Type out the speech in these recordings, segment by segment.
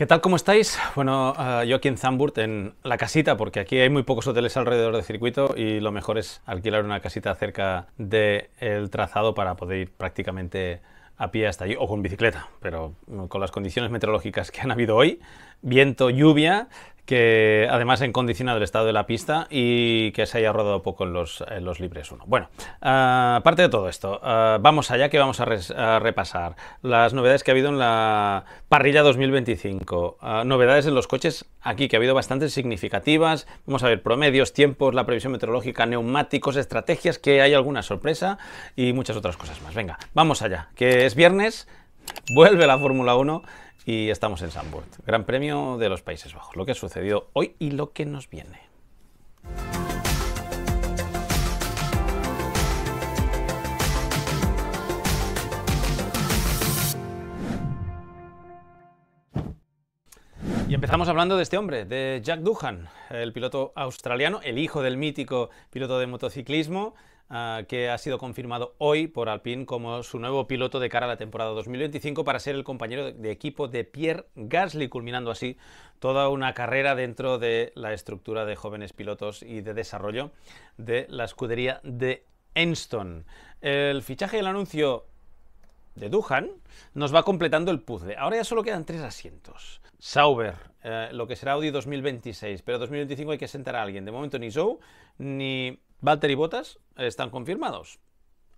¿Qué tal? ¿Cómo estáis? Bueno, eh, yo aquí en Zamburt, en la casita, porque aquí hay muy pocos hoteles alrededor del circuito y lo mejor es alquilar una casita cerca del trazado para poder ir prácticamente a pie hasta allí o con bicicleta, pero con las condiciones meteorológicas que han habido hoy, viento, lluvia que además en condicionado el estado de la pista y que se haya rodado poco en los, libres 1. Bueno, ah, aparte de todo esto, ah, vamos allá que vamos a, repasar las novedades que ha habido en la parrilla 2025, ah, novedades en los coches aquí que ha habido bastante significativas, vamos a ver promedios, tiempos, la previsión meteorológica, neumáticos, estrategias, que hay alguna sorpresa y muchas otras cosas más. Venga, vamos allá, que es viernes, vuelve la Fórmula 1 y estamos en Sandburg. Gran Premio de los Países Bajos. Lo que ha sucedido hoy y lo que nos viene. Y empezamos hablando de este hombre, de Jack Duhan, el piloto australiano, el hijo del mítico piloto de motociclismo, Ah, que ha sido confirmado hoy por Alpine como su nuevo piloto de cara a la temporada 2025 para ser el compañero de equipo de Pierre Gasly, culminando así toda una carrera dentro de la estructura de jóvenes pilotos y de desarrollo de la escudería de Enston. El fichaje y el anuncio de Duhan nos va completando el puzzle. Ahora ya solo quedan tres asientos. Sauber, eh, lo que será Audi 2026, pero 2025 hay que sentar a alguien. De momento ni Zhou ni y Bottas están confirmados.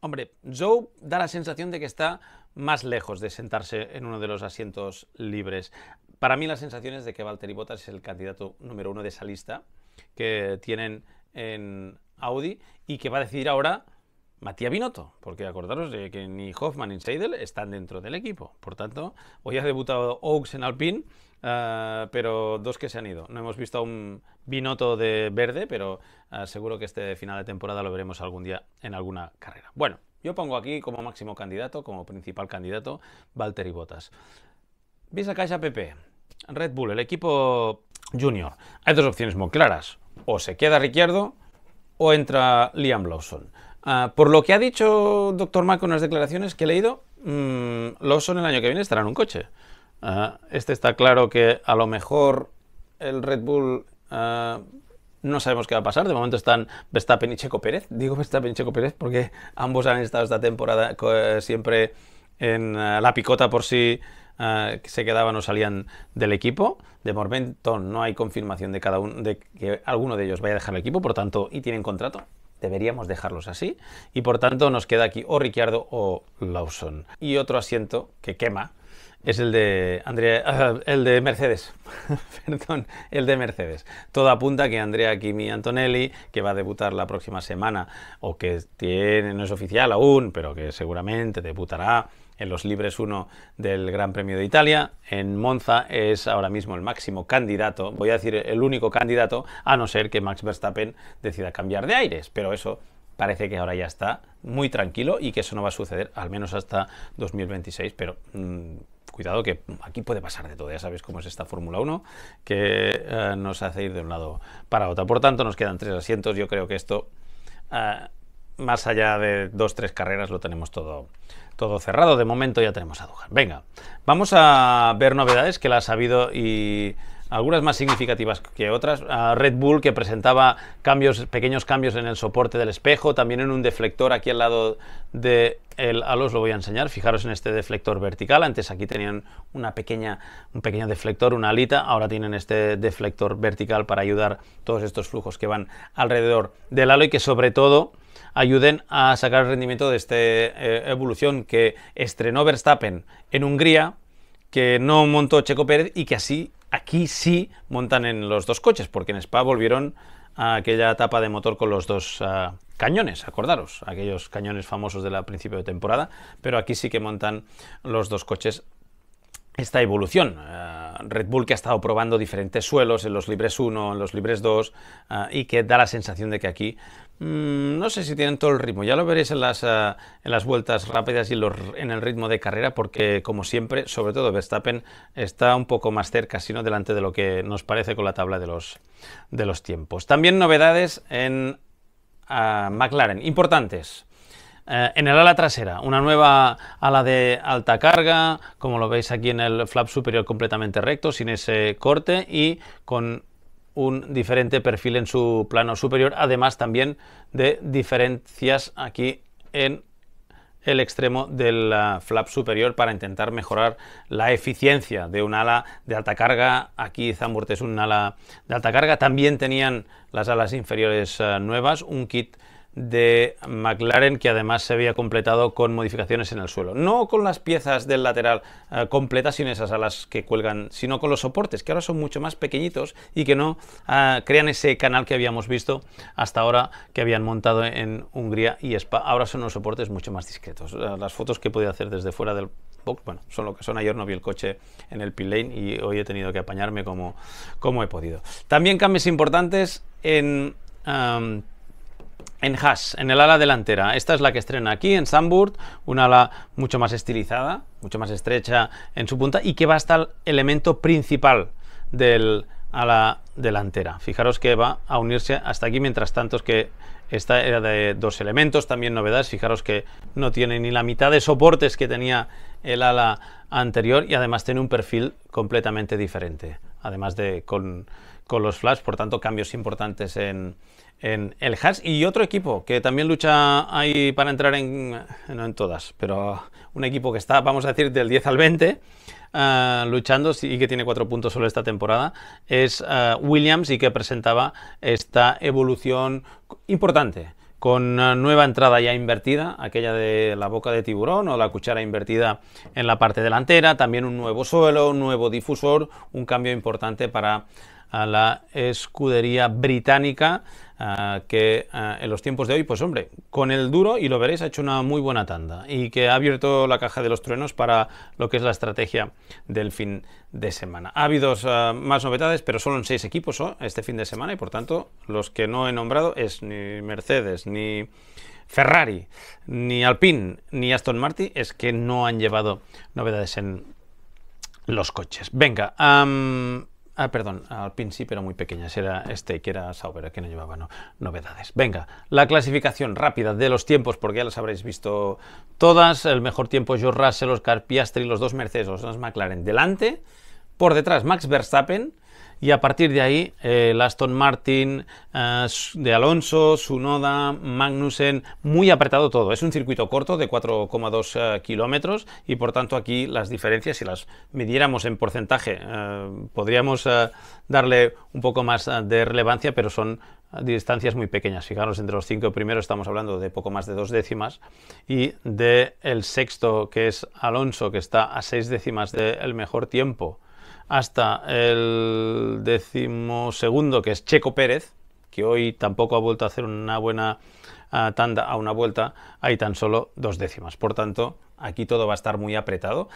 Hombre, Joe da la sensación de que está más lejos de sentarse en uno de los asientos libres. Para mí la sensación es de que y Bottas es el candidato número uno de esa lista que tienen en Audi y que va a decidir ahora Matías Binotto, porque acordaros de que ni Hoffman ni Seidel están dentro del equipo. Por tanto, hoy ha debutado Oaks en Alpine, eh, pero dos que se han ido. No hemos visto a un Binotto de verde, pero eh, seguro que este final de temporada lo veremos algún día en alguna carrera. Bueno, yo pongo aquí como máximo candidato, como principal candidato, Valtteri Bottas. Visa Caixa PP? Red Bull, el equipo junior. Hay dos opciones muy claras. O se queda Ricciardo o entra Liam Lawson. Ah, por lo que ha dicho doctor Maco en las declaraciones que he leído, mm, los son el año que viene estarán en un coche. Ah, este está claro que a lo mejor el Red Bull ah, no sabemos qué va a pasar. De momento están Verstappen y Checo Pérez. Digo Verstappen y Checo Pérez porque ambos han estado esta temporada siempre en la picota por si se quedaban o salían del equipo. De momento no hay confirmación de cada uno de que alguno de ellos vaya a dejar el equipo, por tanto, y tienen contrato deberíamos dejarlos así y por tanto nos queda aquí o Ricciardo o Lawson. Y otro asiento que quema es el de Andrea, ah, el de Mercedes, perdón, el de Mercedes. Todo apunta que Andrea Kimi Antonelli, que va a debutar la próxima semana, o que tiene, no es oficial aún, pero que seguramente debutará en los Libres 1 del Gran Premio de Italia. En Monza es ahora mismo el máximo candidato, voy a decir el único candidato, a no ser que Max Verstappen decida cambiar de aires, pero eso parece que ahora ya está muy tranquilo y que eso no va a suceder, al menos hasta 2026, pero... Mm, cuidado que aquí puede pasar de todo, ya sabéis cómo es esta Fórmula 1, que eh, nos hace ir de un lado para otro. Por tanto, nos quedan tres asientos, yo creo que esto eh, más allá de dos, tres carreras lo tenemos todo, todo cerrado. De momento ya tenemos a Venga, vamos a ver novedades que las ha habido y algunas más significativas que otras. Red Bull que presentaba cambios, pequeños cambios en el soporte del espejo, también en un deflector aquí al lado del el halo, os lo voy a enseñar. Fijaros en este deflector vertical, antes aquí tenían una pequeña, un pequeño deflector, una alita, ahora tienen este deflector vertical para ayudar todos estos flujos que van alrededor del halo y que sobre todo ayuden a sacar el rendimiento de esta eh, evolución que estrenó Verstappen en Hungría, que no montó Checo Pérez y que así aquí sí montan en los dos coches, porque en Spa volvieron a aquella etapa de motor con los dos ah, cañones, acordaros, aquellos cañones famosos de la principio de temporada, pero aquí sí que montan los dos coches esta evolución. Eh, Red Bull que ha estado probando diferentes suelos en los Libres 1, en los Libres 2 eh, y que da la sensación de que aquí mm, no sé si tienen todo el ritmo. Ya lo veréis en las, eh, en las vueltas rápidas y en el ritmo de carrera porque como siempre, sobre todo Verstappen está un poco más cerca, sino delante de lo que nos parece con la tabla de los, de los tiempos. También novedades en McLaren, importantes. Eh, en el ala trasera, una nueva ala de alta carga, como lo veis aquí en el flap superior completamente recto, sin ese corte y con un diferente perfil en su plano superior, además también de diferencias aquí en el extremo del eh, flap superior para intentar mejorar la eficiencia de un ala de alta carga. Aquí Zamburt es un ala de alta carga. También tenían las alas inferiores eh, nuevas, un kit de McLaren que además se había completado con modificaciones en el suelo. No con las piezas del lateral eh, completas, sin esas alas que cuelgan, sino con los soportes, que ahora son mucho más pequeñitos y que no eh, crean ese canal que habíamos visto hasta ahora que habían montado en Hungría y Spa. Ahora son unos soportes mucho más discretos. Eh, las fotos que podía hacer desde fuera del box, bueno, son lo que son. Ayer no vi el coche en el pit lane y hoy he tenido que apañarme como, como he podido. También cambios importantes en... Em, en Haas, en el ala delantera. Esta es la que estrena aquí en Sandburg, una ala mucho más estilizada, mucho más estrecha en su punta y que va hasta el elemento principal del ala delantera. Fijaros que va a unirse hasta aquí, mientras tanto es que esta era de dos elementos, también novedades. Fijaros que no tiene ni la mitad de soportes que tenía el ala anterior y además tiene un perfil completamente diferente además de con, los flash, por tanto cambios importantes en, en el hash. Y otro equipo que también lucha ahí para entrar en, eh, no en todas, pero un equipo que está, vamos a decir, del 10 al 20. Eh, luchando y que tiene cuatro puntos solo esta temporada es eh, Williams y que presentaba esta evolución importante con nueva entrada ya invertida, aquella de la boca de tiburón o la cuchara invertida en la parte delantera, también un nuevo suelo, un nuevo difusor, un cambio importante para a la escudería británica ah, que ah, en los tiempos de hoy, pues hombre, con el duro, y lo veréis, ha hecho una muy buena tanda y que ha abierto la caja de los truenos para lo que es la estrategia del fin de semana. Ha habido ah, más novedades, pero solo en seis equipos este fin de semana y por tanto los que no he nombrado es ni Mercedes, ni Ferrari, ni Alpine, ni Aston Martin, es que no han llevado novedades en los coches. Venga, Ah, perdón, al principio pero muy pequeña. era este que era Sauber, que no llevaba novedades. Venga, la clasificación rápida de los tiempos, porque ya las habréis visto todas. El mejor tiempo, George Russell, Oscar Piastri, los dos Mercedes, los dos McLaren delante. Por detrás, Max Verstappen, y a partir de ahí el eh, Aston Martin eh, de Alonso, Sunoda, Magnussen, muy apretado todo. Es un circuito corto de 4,2 eh, kilómetros y por tanto aquí las diferencias, si las midiéramos en porcentaje, podríamos darle un poco más de relevancia, pero son distancias muy pequeñas. Fijaros, entre los cinco primeros estamos hablando de poco más de dos décimas y de sexto que es Alonso, que está a seis décimas del mejor tiempo hasta el decimosegundo, que es Checo Pérez, que hoy tampoco ha vuelto a hacer una buena ah, tanda a una vuelta, hay tan solo dos décimas. Por tanto, aquí todo va a estar muy apretado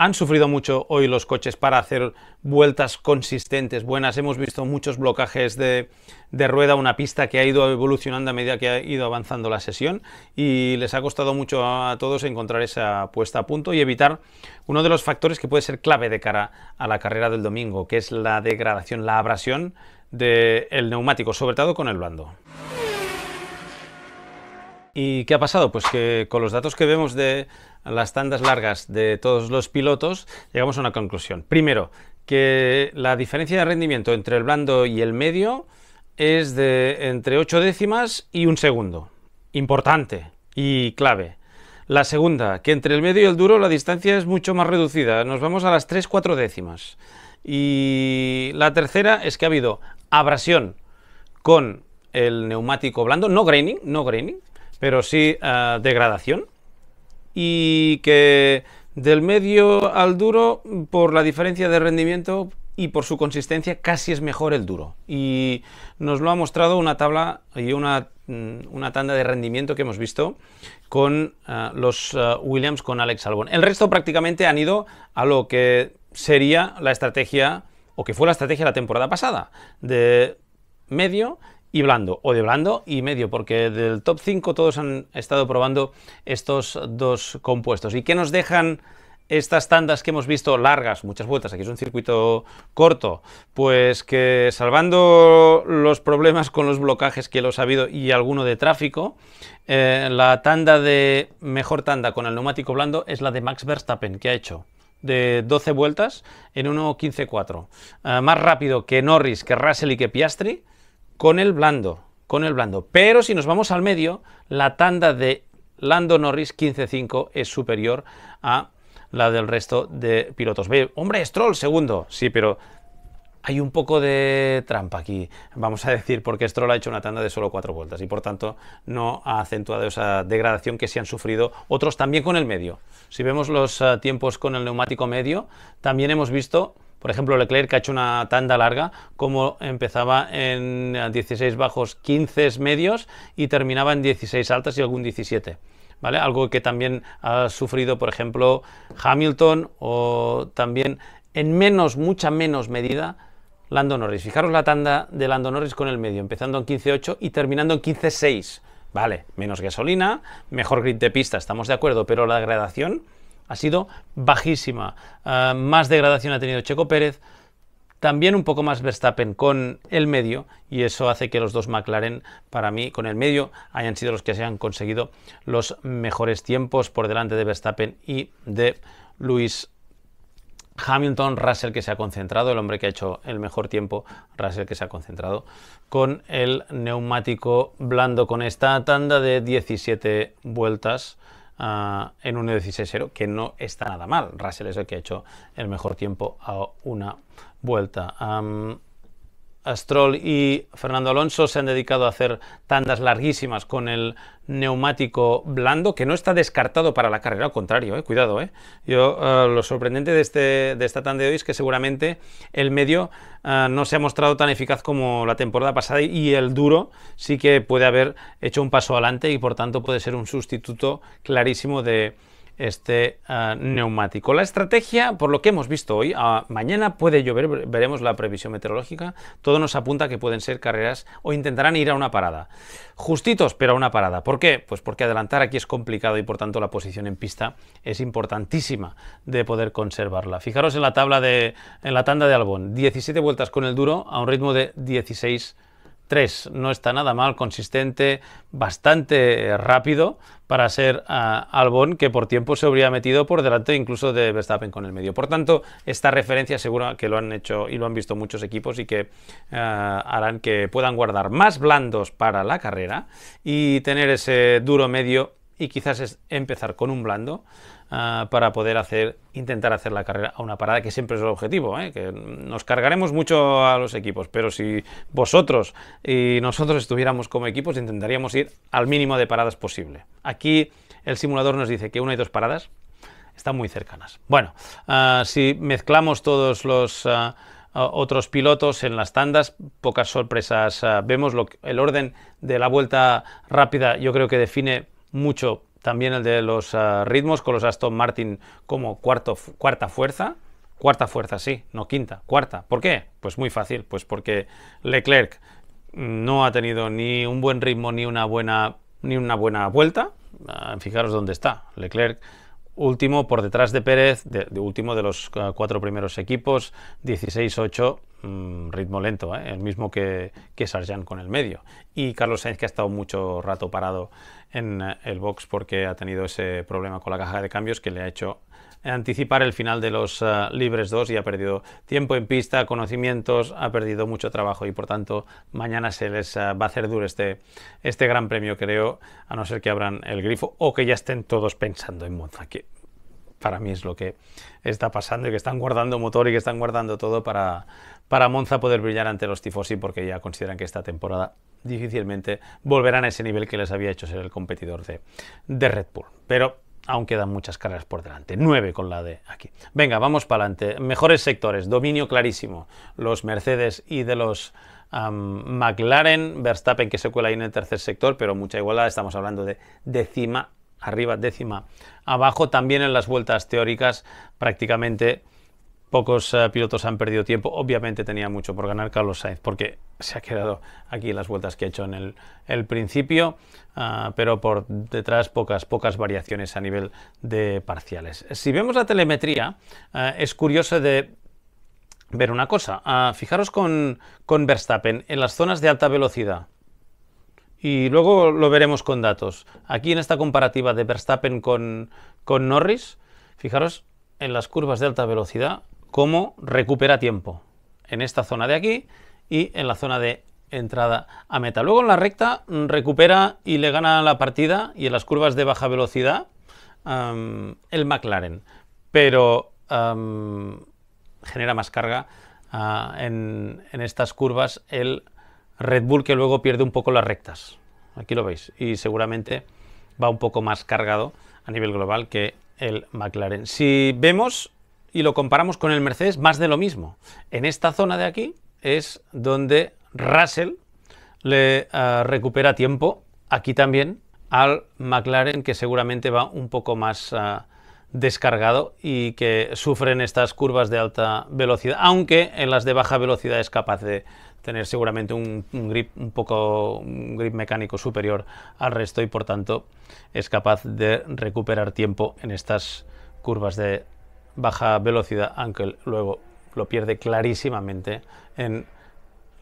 han sufrido mucho hoy los coches para hacer vueltas consistentes, buenas. Hemos visto muchos blocajes de, rueda, una pista que ha ido evolucionando a medida que ha ido avanzando la sesión y les ha costado mucho a todos encontrar esa puesta a punto y evitar uno de los factores que puede ser clave de cara a la carrera del domingo, que es la degradación, la abrasión del neumático, sobre todo con el blando. ¿Y qué ha pasado? Pues que con los datos que vemos de las tandas largas de todos los pilotos, llegamos a una conclusión. Primero, que la diferencia de rendimiento entre el blando y el medio es de entre 8 décimas y un segundo. Importante y clave. La segunda, que entre el medio y el duro la distancia es mucho más reducida. Nos vamos a las 3-4 décimas. Y la tercera es que ha habido abrasión con el neumático blando, no graining, no graining, pero sí eh, degradación. Y que del medio al duro, por la diferencia de rendimiento y por su consistencia, casi es mejor el duro. Y nos lo ha mostrado una tabla y una, mm, tanda de rendimiento que hemos visto con eh, los eh, Williams con Alex Albon. El resto prácticamente han ido a lo que sería la estrategia, o que fue la estrategia la temporada pasada, de medio y blando, o de blando y medio, porque del top 5 todos han estado probando estos dos compuestos. ¿Y qué nos dejan estas tandas que hemos visto largas, muchas vueltas, aquí es un circuito corto? Pues que salvando los problemas con los blocajes que los ha habido y alguno de tráfico, eh, la tanda de mejor tanda con el neumático blando es la de Max Verstappen, que ha hecho de 12 vueltas en 1.15.4. 4 eh, más rápido que Norris, que Russell y que Piastri, con el blando, con el blando. Pero si nos vamos al medio, la tanda de Lando Norris 15-5 es superior a la del resto de pilotos. hombre, Stroll segundo. Sí, pero hay un poco de trampa aquí, vamos a decir, porque Stroll ha hecho una tanda de solo cuatro vueltas y por tanto no ha acentuado esa degradación que se han sufrido otros también con el medio. Si vemos los eh, tiempos con el neumático medio, también hemos visto por ejemplo, Leclerc, que ha hecho una tanda larga, como empezaba en 16 bajos, 15 medios y terminaba en 16 altas y algún 17. ¿Vale? Algo que también ha sufrido, por ejemplo, Hamilton o también en menos, mucha menos medida, Lando Norris. Fijaros la tanda de Lando Norris con el medio, empezando en 15.8 y terminando en 15.6. Vale, menos gasolina, mejor grid de pista, estamos de acuerdo, pero la degradación ha sido bajísima. Eh, más degradación ha tenido Checo Pérez, también un poco más Verstappen con el medio y eso hace que los dos McLaren para mí con el medio hayan sido los que se han conseguido los mejores tiempos por delante de Verstappen y de Luis Hamilton, Russell que se ha concentrado, el hombre que ha hecho el mejor tiempo, Russell que se ha concentrado con el neumático blando con esta tanda de 17 vueltas. Ah, en un en 0 que no está nada mal. Russell es el que ha hecho el mejor tiempo a una vuelta. Astrol y Fernando Alonso se han dedicado a hacer tandas larguísimas con el neumático blando, que no está descartado para la carrera, al contrario, eh, cuidado. Eh. Yo, eh, lo sorprendente de, este, de esta tanda de hoy es que seguramente el medio no se ha mostrado tan eficaz como la temporada pasada y el duro sí que puede haber hecho un paso adelante y por tanto puede ser un sustituto clarísimo de, este ah, neumático. La estrategia, por lo que hemos visto hoy, ah, mañana puede llover, veremos la previsión meteorológica, todo nos apunta que pueden ser carreras o intentarán ir a una parada. Justitos, pero a una parada. ¿Por qué? Pues porque adelantar aquí es complicado y por tanto la posición en pista es importantísima de poder conservarla. Fijaros en la tabla de, en la tanda de Albón, 17 vueltas con el duro a un ritmo de 16 3 no está nada mal, consistente, bastante rápido para ser albón ah, Albon, que por tiempo se habría metido por delante incluso de Verstappen con el medio. Por tanto, esta referencia seguro que lo han hecho y lo han visto muchos equipos y que ah, harán que puedan guardar más blandos para la carrera y tener ese duro medio y quizás es empezar con un blando ah, para poder hacer, intentar hacer la carrera a una parada, que siempre es el objetivo, ¿eh? que nos cargaremos mucho a los equipos, pero si vosotros y nosotros estuviéramos como equipos, intentaríamos ir al mínimo de paradas posible. Aquí el simulador nos dice que una y dos paradas están muy cercanas. Bueno, ah, si mezclamos todos los... Ah, otros pilotos en las tandas, pocas sorpresas. vemos lo el orden de la vuelta rápida, yo creo que define mucho también el de los ah, ritmos con los Aston Martin como cuarto, cuarta fuerza. Cuarta fuerza, sí, no quinta, cuarta. ¿Por qué? Pues muy fácil, pues porque Leclerc mm, no ha tenido ni un buen ritmo ni una buena, ni una buena vuelta. Ah, fijaros dónde está. Leclerc último por detrás de Pérez, de, último de los eh, cuatro primeros equipos, 16-8, mm, ritmo lento, eh, el mismo que, que con el medio. Y Carlos Sainz que ha estado mucho rato parado en eh, el box porque ha tenido ese problema con la caja de cambios que le ha hecho anticipar el final de los eh, Libres 2 y ha perdido tiempo en pista, conocimientos, ha perdido mucho trabajo y por tanto mañana se les eh, va a hacer duro este, este gran premio, creo, a no ser que abran el grifo o que ya estén todos pensando en Monza, que para mí es lo que está pasando y que están guardando motor y que están guardando todo para, para Monza poder brillar ante los tifosi porque ya consideran que esta temporada difícilmente volverán a ese nivel que les había hecho ser el competidor de, de Red Bull. Pero aún quedan muchas carreras por delante. Nueve con la de aquí. Venga, vamos para adelante. Mejores sectores, dominio clarísimo. Los Mercedes y de los McLaren, Verstappen que se cuela ahí en el tercer sector, pero mucha igualdad. Estamos hablando de décima, arriba, décima, abajo. También en las vueltas teóricas prácticamente Pocos eh, pilotos han perdido tiempo. Obviamente tenía mucho por ganar Carlos Sainz porque se ha quedado aquí las vueltas que ha hecho en el, principio, ah, pero por detrás pocas, pocas variaciones a nivel de parciales. Si vemos la telemetría, ah, es curioso de ver una cosa. Ah, fijaros con, con Verstappen en las zonas de alta velocidad. Y luego lo veremos con datos. Aquí en esta comparativa de Verstappen con, con Norris, fijaros en las curvas de alta velocidad, cómo recupera tiempo en esta zona de aquí y en la zona de entrada a meta. Luego en la recta mm, recupera y le gana la partida y en las curvas de baja velocidad el McLaren, pero genera más carga ah, en, en estas curvas el Red Bull que luego pierde un poco las rectas. Aquí lo veis y seguramente va un poco más cargado a nivel global que el McLaren. Si vemos y lo comparamos con el Mercedes, más de lo mismo. En esta zona de aquí es donde Russell le eh, recupera tiempo, aquí también, al McLaren que seguramente va un poco más eh, descargado y que sufren estas curvas de alta velocidad, aunque en las de baja velocidad es capaz de tener seguramente un, un grip un poco un grip mecánico superior al resto y por tanto es capaz de recuperar tiempo en estas curvas de baja velocidad, aunque luego lo pierde clarísimamente en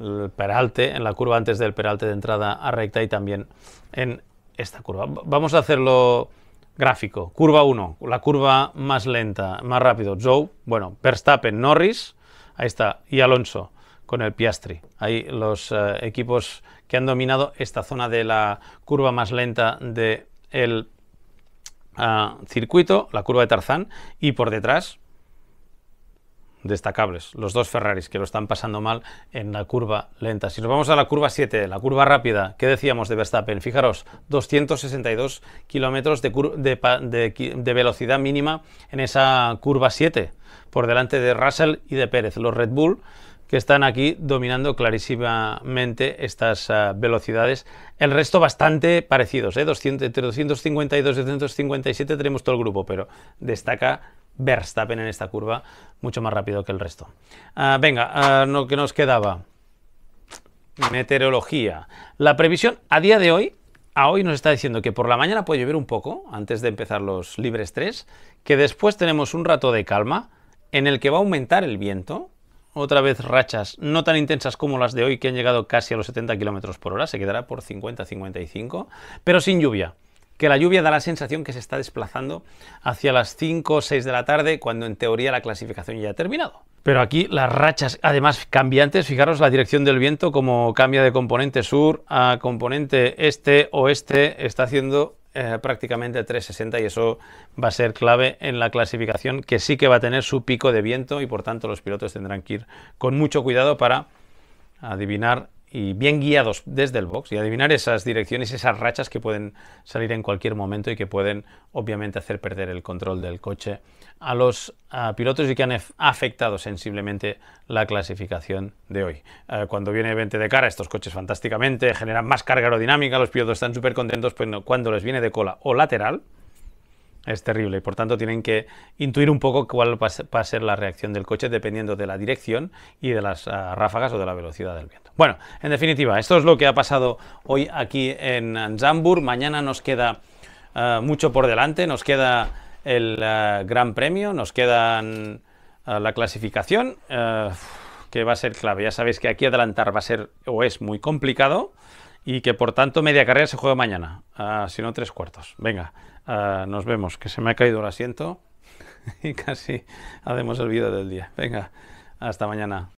el peralte, en la curva antes del peralte de entrada a recta y también en esta curva. Vamos a hacerlo gráfico. Curva 1, la curva más lenta, más rápido. Joe, bueno, Verstappen, Norris, ahí está, y Alonso con el Piastri. Ahí los eh, equipos que han dominado esta zona de la curva más lenta del el circuito, la curva de Tarzán, y por detrás destacables, los dos Ferraris que lo están pasando mal en la curva lenta. Si nos vamos a la curva 7, la curva rápida, que decíamos de Verstappen? Fijaros, 262 kilómetros de, velocidad mínima en esa curva 7, por delante de Russell y de Pérez. Los Red Bull que están aquí dominando clarísimamente estas ah, velocidades. El resto bastante parecidos, ¿eh? entre 252 y 257 tenemos todo el grupo, pero destaca Verstappen en esta curva mucho más rápido que el resto. Ah, venga, ah, lo que nos quedaba. Meteorología. La previsión a día de hoy, a hoy nos está diciendo que por la mañana puede llover un poco, antes de empezar los libres 3, que después tenemos un rato de calma en el que va a aumentar el viento, otra vez rachas no tan intensas como las de hoy, que han llegado casi a los 70 km por hora, se quedará por 50-55, pero sin lluvia. Que la lluvia da la sensación que se está desplazando hacia las 5 o 6 de la tarde, cuando en teoría la clasificación ya ha terminado. Pero aquí las rachas, además cambiantes, fijaros la dirección del viento, como cambia de componente sur a componente este-oeste, está haciendo eh, prácticamente 360 y eso va a ser clave en la clasificación que sí que va a tener su pico de viento y por tanto los pilotos tendrán que ir con mucho cuidado para adivinar y bien guiados desde el box y adivinar esas direcciones, esas rachas que pueden salir en cualquier momento y que pueden obviamente hacer perder el control del coche a los pilotos y que han afectado sensiblemente la clasificación de hoy. Eh, cuando viene 20 de cara, estos coches fantásticamente generan más carga aerodinámica, los pilotos están súper contentos, pero pues cuando les viene de cola o lateral, es terrible y por tanto tienen que intuir un poco cuál va a ser la reacción del coche dependiendo de la dirección y de las ah, ráfagas o de la velocidad del viento. Bueno, en definitiva, esto es lo que ha pasado hoy aquí en Zambur. Mañana nos queda ah, mucho por delante, nos queda el ah, Gran Premio, nos queda la clasificación, que va a ser clave. Ya sabéis que aquí adelantar va a ser o es muy complicado y que por tanto media carrera se juega mañana, si no tres cuartos. Venga. Ah, nos vemos, que se me ha caído el asiento y casi hacemos el vídeo del día. Venga, hasta mañana.